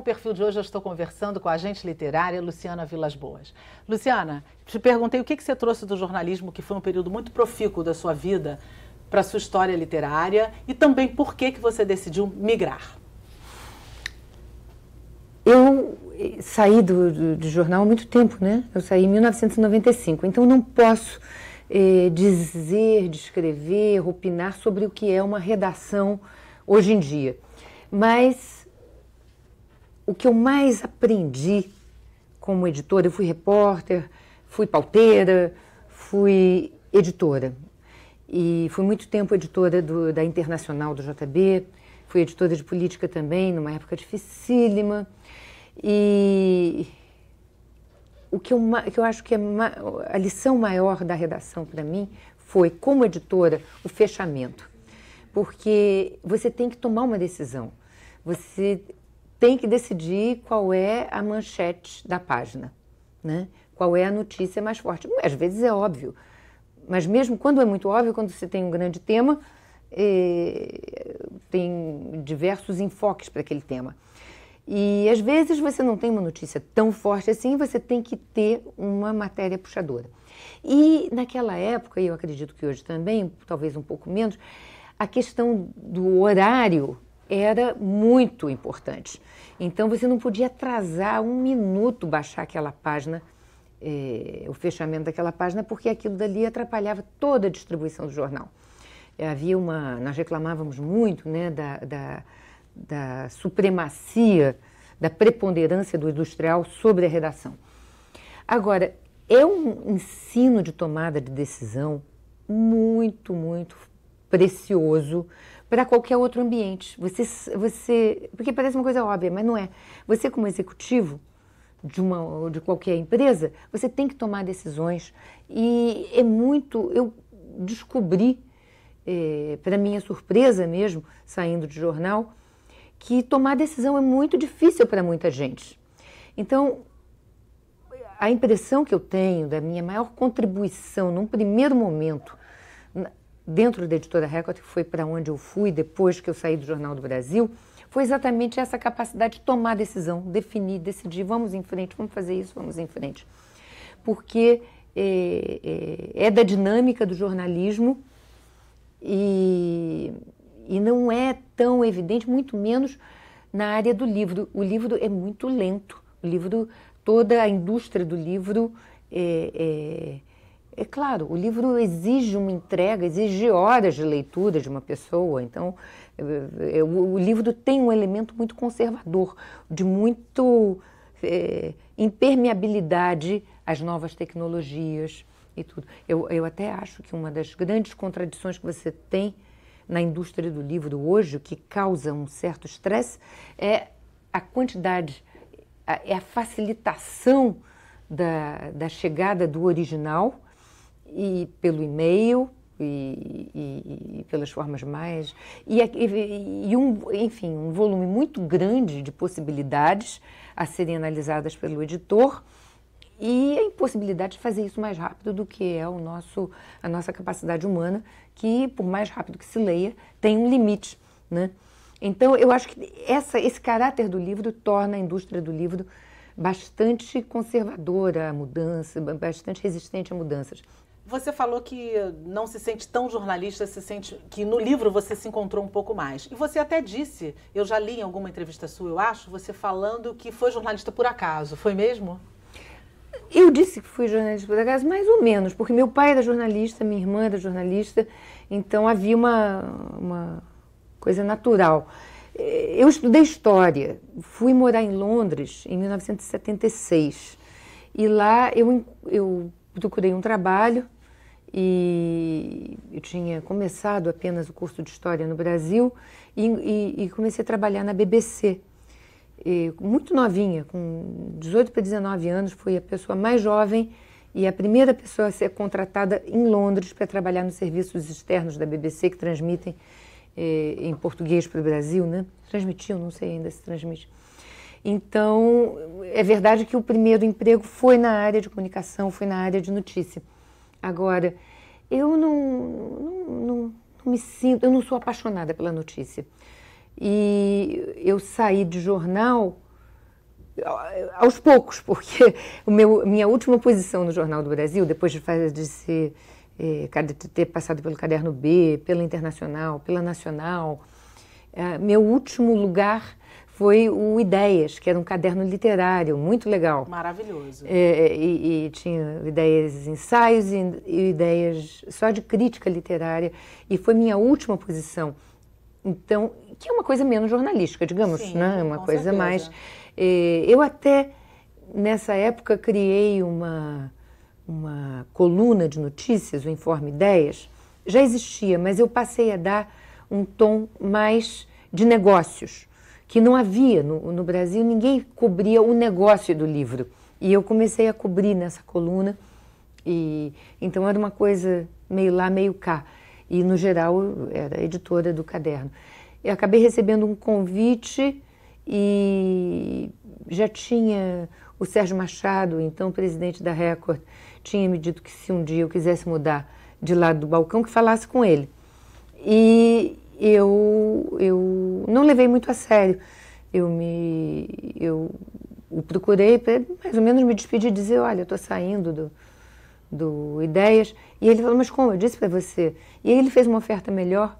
o perfil de hoje eu estou conversando com a agente literária Luciana Vilas Boas. Luciana, te perguntei o que, que você trouxe do jornalismo, que foi um período muito profícuo da sua vida, para a sua história literária e também por que, que você decidiu migrar. Eu eh, saí do, do, do jornal há muito tempo, né? Eu saí em 1995, então não posso eh, dizer, descrever, opinar sobre o que é uma redação hoje em dia. Mas o que eu mais aprendi como editora, eu fui repórter, fui pauteira, fui editora. E fui muito tempo editora do, da Internacional do JB, fui editora de política também, numa época dificílima. E o que eu, que eu acho que é a lição maior da redação para mim foi, como editora, o fechamento. Porque você tem que tomar uma decisão. Você tem que decidir qual é a manchete da página, né? qual é a notícia mais forte. Às vezes é óbvio, mas mesmo quando é muito óbvio, quando você tem um grande tema, eh, tem diversos enfoques para aquele tema. E às vezes você não tem uma notícia tão forte assim, você tem que ter uma matéria puxadora. E naquela época, e eu acredito que hoje também, talvez um pouco menos, a questão do horário era muito importante. Então você não podia atrasar um minuto baixar aquela página, eh, o fechamento daquela página, porque aquilo dali atrapalhava toda a distribuição do jornal. Eh, havia uma, nós reclamávamos muito, né, da, da, da supremacia, da preponderância do industrial sobre a redação. Agora, é um ensino de tomada de decisão muito, muito precioso para qualquer outro ambiente. Você, você, porque parece uma coisa óbvia, mas não é. Você como executivo de uma de qualquer empresa, você tem que tomar decisões e é muito. Eu descobri, é, eh, para minha surpresa mesmo, saindo de jornal, que tomar decisão é muito difícil para muita gente. Então, a impressão que eu tenho da minha maior contribuição num primeiro momento dentro da editora Record, que foi para onde eu fui depois que eu saí do Jornal do Brasil, foi exatamente essa capacidade de tomar decisão, definir, decidir, vamos em frente, vamos fazer isso, vamos em frente. Porque é, é, é da dinâmica do jornalismo e, e não é tão evidente, muito menos na área do livro. O livro é muito lento, o livro, toda a indústria do livro é, é claro, o livro exige uma entrega, exige horas de leitura de uma pessoa. Então, eh, eh, o livro tem um elemento muito conservador, de muito é, impermeabilidade às novas tecnologias e tudo. Eu, eu até acho que uma das grandes contradições que você tem na indústria do livro hoje, que causa um certo estresse, é a quantidade, a, é a facilitação da, da chegada do original e pelo e-mail e, e, e, pelas formas mais e, e, um enfim um volume muito grande de possibilidades a serem analisadas pelo editor e a impossibilidade de fazer isso mais rápido do que é o nosso a nossa capacidade humana que por mais rápido que se leia tem um limite né então eu acho que essa esse caráter do livro torna a indústria do livro bastante conservadora à mudança, bastante resistente a mudanças. Você falou que não se sente tão jornalista, se sente que no livro você se encontrou um pouco mais. E você até disse, eu já li em alguma entrevista sua, eu acho, você falando que foi jornalista por acaso, foi mesmo? Eu disse que fui jornalista por acaso, mais ou menos, porque meu pai era jornalista, minha irmã era jornalista, então havia uma, uma coisa natural. Eh, eu estudei história, fui morar em Londres em 1976 e lá eu, eu procurei um trabalho e eu tinha começado apenas o curso de História no Brasil e, e, e comecei a trabalhar na BBC. E, muito novinha, com 18 para 19 anos, fui a pessoa mais jovem e a primeira pessoa a ser contratada em Londres para trabalhar nos serviços externos da BBC que transmitem eh, em português para o Brasil, né? Transmitiu, não sei ainda se transmite. Então, é verdade que o primeiro emprego foi na área de comunicação, foi na área de notícia. Agora, eu não, não, não, não me sinto, eu não sou apaixonada pela notícia. E eu saí de jornal aos poucos, porque o meu, minha última posição no Jornal do Brasil, depois de, de ser, eh, ter passado pelo Caderno B, pela Internacional, pela Nacional, eh, meu último lugar foi o Ideias, que era um caderno literário, muito legal. Maravilhoso. É, é e, e, tinha ideias, ensaios e, e ideias só de crítica literária, e foi minha última posição. Então, que é uma coisa menos jornalística, digamos, Sim, né? É uma coisa certeza. mais. É, eu até nessa época criei uma uma coluna de notícias, o Informe Ideias. Já existia, mas eu passei a dar um tom mais de negócios que não havia no, no Brasil, ninguém cobria o negócio do livro. E eu comecei a cobrir nessa coluna, e então era uma coisa meio lá, meio cá. E no geral era editora do caderno. Eu acabei recebendo um convite e já tinha o Sérgio Machado, então presidente da Record, tinha me dito que se um dia eu quisesse mudar de lado do balcão, que falasse com ele. E, eu, eu não levei muito a sério. Eu me eu o procurei para mais ou menos me despedir e dizer, olha, eu estou saindo do, do Ideias. E ele falou, mas como? Eu disse para você. E ele fez uma oferta melhor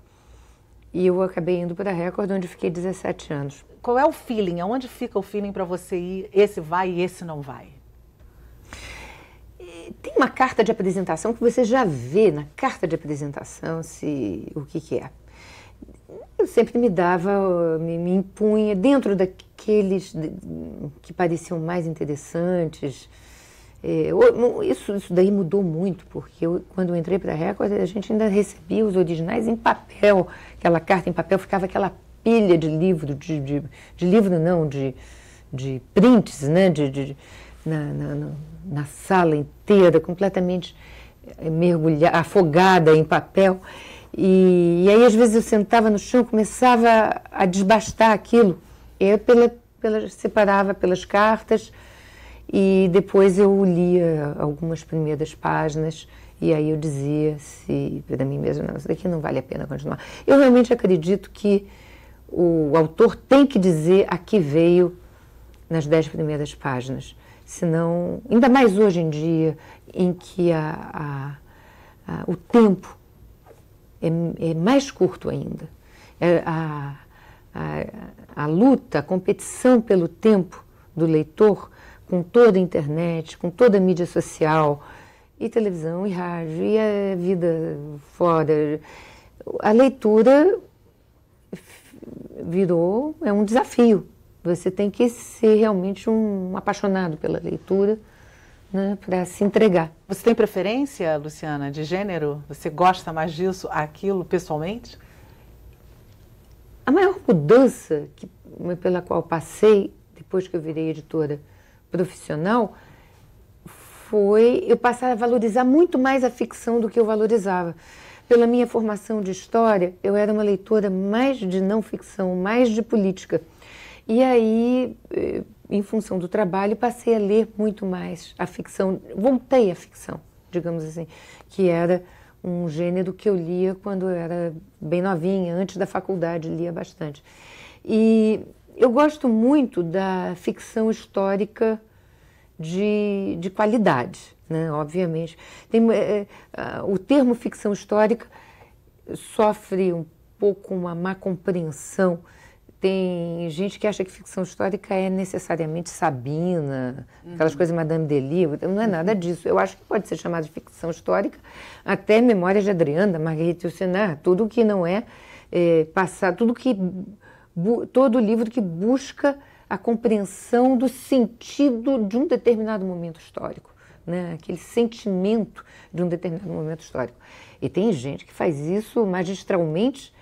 e eu acabei indo para a Record, onde fiquei 17 anos. Qual é o feeling? Aonde fica o feeling para você ir, esse vai e esse não vai? Tem uma carta de apresentação que você já vê na carta de apresentação se o que, que é. Ele sempre me dava, me, me impunha dentro daqueles que pareciam mais interessantes. É, isso, isso daí mudou muito, porque eu, quando eu entrei para a Record, a gente ainda recebia os originais em papel, aquela carta em papel, ficava aquela pilha de livro, de, de, de livro não, de, de prints, né? de, de na, na, na, sala inteira, completamente mergulhada, afogada em papel. E, e aí, às vezes, eu sentava no chão, começava a desbastar aquilo. Eu pela, pela, separava pelas cartas e depois eu lia algumas primeiras páginas e aí eu dizia se para mim mesmo não, isso daqui não vale a pena continuar. Eu realmente acredito que o autor tem que dizer a que veio nas dez primeiras páginas, senão ainda mais hoje em dia em que a, a, a, o tempo é, é mais curto ainda. É, a, a, a, luta, a competição pelo tempo do leitor, com toda a internet, com toda a mídia social, e televisão, e rádio, e a vida fora. A leitura virou, é um desafio. Você tem que ser realmente um apaixonado pela leitura né, para se entregar. Você tem preferência, Luciana, de gênero? Você gosta mais disso, aquilo, pessoalmente? A maior mudança que, pela qual passei, depois que eu virei editora profissional, foi eu passar a valorizar muito mais a ficção do que eu valorizava. Pela minha formação de história, eu era uma leitora mais de não ficção, mais de política. E aí, eh, em função do trabalho, passei a ler muito mais a ficção, voltei à ficção, digamos assim, que era um gênero que eu lia quando eu era bem novinha, antes da faculdade lia bastante. E eu gosto muito da ficção histórica de, de qualidade, né? obviamente. Tem, é, o termo ficção histórica sofre um pouco uma má compreensão tem gente que acha que ficção histórica é necessariamente Sabina, uhum. aquelas coisas Madame Delis, então não é nada disso. Eu acho que pode ser chamado de ficção histórica, até Memórias de Adriana, Marguerite Yourcenar, tudo que não é, é passar, tudo que todo livro que busca a compreensão do sentido de um determinado momento histórico, né? aquele sentimento de um determinado momento histórico. E tem gente que faz isso magistralmente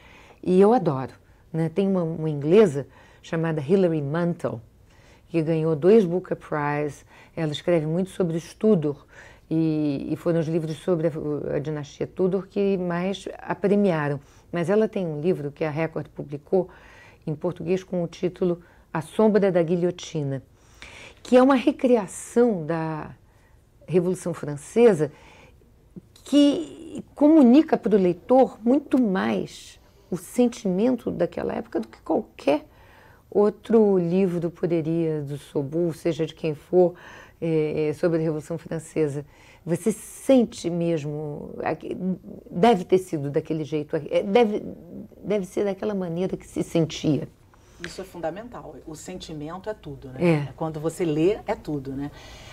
e eu adoro. Né? Tem uma, uma inglesa chamada Hilary Mantel, que ganhou dois Booker Prize. Ela escreve muito sobre Tudor e, e foram os livros sobre a, a, dinastia Tudor que mais a premiaram. Mas ela tem um livro que a Record publicou em português com o título A Sombra da Guilhotina, que é uma recriação da Revolução Francesa que comunica para o leitor muito mais o sentimento daquela época do que qualquer outro livro poderia do Sobu, seja de quem for, é, é sobre a Revolução Francesa. Você sente mesmo, deve ter sido daquele jeito, é, deve, deve ser daquela maneira que se sentia. Isso é fundamental. O sentimento é tudo, né? É. é. Quando você lê, é tudo, né?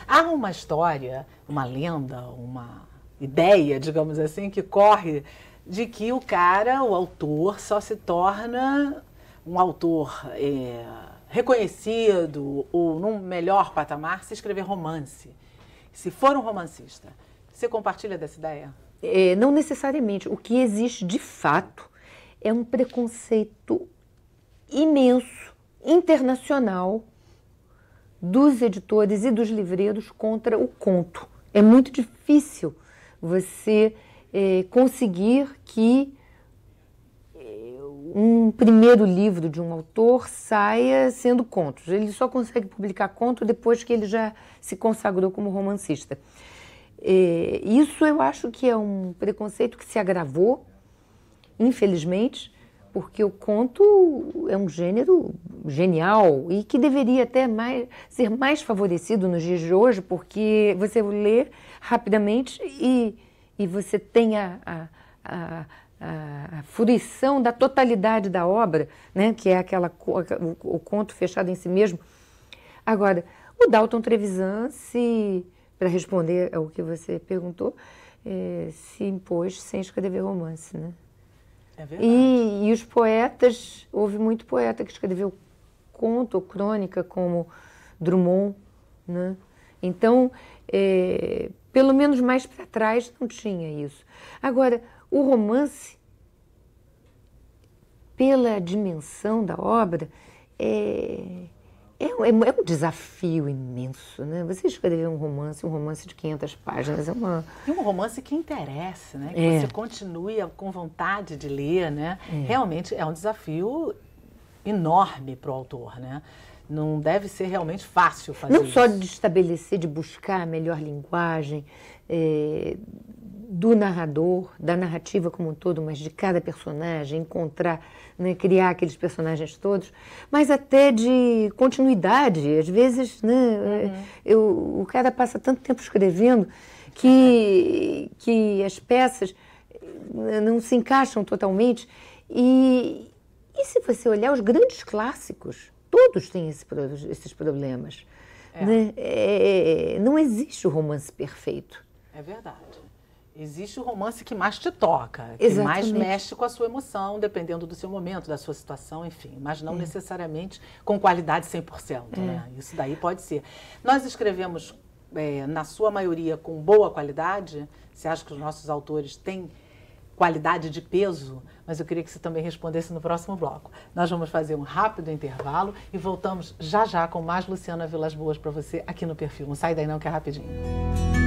Há uma história, uma lenda, uma ideia, digamos assim, que corre de que o cara, o autor, só se torna um autor é, reconhecido ou num melhor patamar se escrever romance. Se for um romancista, você compartilha dessa ideia? É, não necessariamente. O que existe de fato é um preconceito imenso, internacional, dos editores e dos livreiros contra o conto. É muito difícil você é, conseguir que é, um primeiro livro de um autor saia sendo contos. Ele só consegue publicar conto depois que ele já se consagrou como romancista. É, isso eu acho que é um preconceito que se agravou, infelizmente, porque o conto é um gênero genial e que deveria até mais, ser mais favorecido nos dias de hoje, porque você lê rapidamente e e você tem a, a, a, a, fruição da totalidade da obra, né? que é aquela, o, o conto fechado em si mesmo. Agora, o Dalton Trevisan, se, para responder ao que você perguntou, é, se impôs sem escrever romance. Né? É verdade. E, e os poetas, houve muito poeta que escreveu conto ou crônica, como Drummond. Né? Então, é, pelo menos mais para trás não tinha isso. Agora, o romance, pela dimensão da obra, é, é, é, é, um desafio imenso, né? Você escrever um romance, um romance de 500 páginas, é uma... E um romance que interessa, né? Que é. você continue com vontade de ler, né? É. Realmente é um desafio enorme para o autor, né? não deve ser realmente fácil fazer Não isso. só de estabelecer, de buscar a melhor linguagem é, do narrador, da narrativa como um todo, mas de cada personagem, encontrar, né, criar aqueles personagens todos, mas até de continuidade. Às vezes, né, uhum. eu, o cara passa tanto tempo escrevendo que, uhum. que as peças né, não se encaixam totalmente. E, e se você olhar os grandes clássicos, todos têm esse, esses problemas. É. Né? É, é, é, não existe o romance perfeito. É verdade. Existe o romance que mais te toca, que Exatamente. mais mexe com a sua emoção, dependendo do seu momento, da sua situação, enfim. Mas não é. necessariamente com qualidade 100%, né? é. né? Isso daí pode ser. Nós escrevemos, é, na sua maioria, com boa qualidade? Você acha que os nossos autores têm qualidade de peso? mas eu queria que você também respondesse no próximo bloco. Nós vamos fazer um rápido intervalo e voltamos já já com mais Luciana Vilas Boas para você aqui no Perfil. Não sai daí não que é rapidinho.